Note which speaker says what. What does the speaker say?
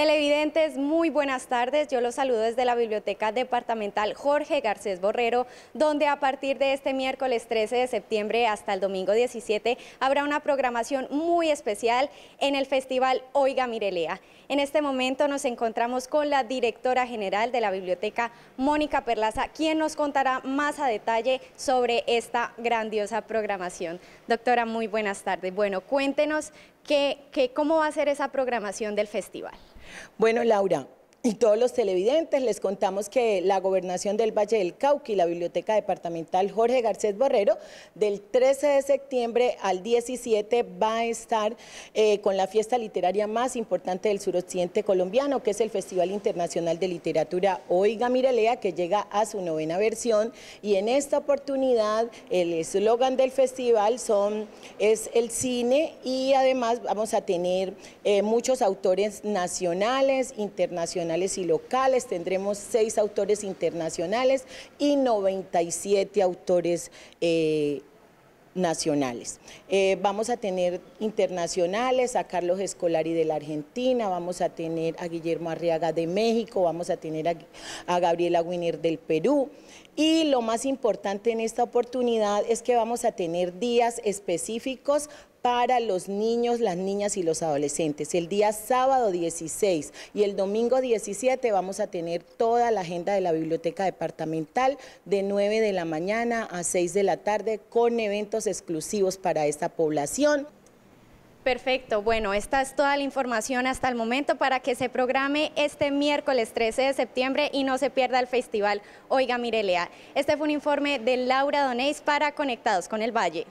Speaker 1: Televidentes, muy buenas tardes. Yo los saludo desde la Biblioteca Departamental Jorge Garcés Borrero, donde a partir de este miércoles 13 de septiembre hasta el domingo 17 habrá una programación muy especial en el Festival Oiga Mirelea. En este momento nos encontramos con la directora general de la Biblioteca, Mónica Perlaza, quien nos contará más a detalle sobre esta grandiosa programación. Doctora, muy buenas tardes. Bueno, cuéntenos cómo va a ser esa programación del festival.
Speaker 2: Bueno, Laura, y todos los televidentes les contamos que la Gobernación del Valle del Cauca y la Biblioteca Departamental Jorge Garcés Borrero del 13 de septiembre al 17 va a estar eh, con la fiesta literaria más importante del suroccidente colombiano, que es el Festival Internacional de Literatura Oiga Mirelea, que llega a su novena versión y en esta oportunidad el eslogan del festival son, es el cine y además vamos a tener eh, muchos autores nacionales, internacionales, y locales, tendremos seis autores internacionales y 97 autores eh, nacionales. Eh, vamos a tener internacionales, a Carlos Escolari de la Argentina, vamos a tener a Guillermo Arriaga de México, vamos a tener a, Gabriela Winer del Perú. Y lo más importante en esta oportunidad es que vamos a tener días específicos para los niños, las niñas y los adolescentes. El día sábado 16 y el domingo 17 vamos a tener toda la agenda de la biblioteca departamental de 9 de la mañana a 6 de la tarde con eventos exclusivos para esta población.
Speaker 1: Perfecto, bueno, esta es toda la información hasta el momento para que se programe este miércoles 13 de septiembre y no se pierda el festival. Oiga Mirelea, este fue un informe de Laura Donéis para Conectados con el Valle.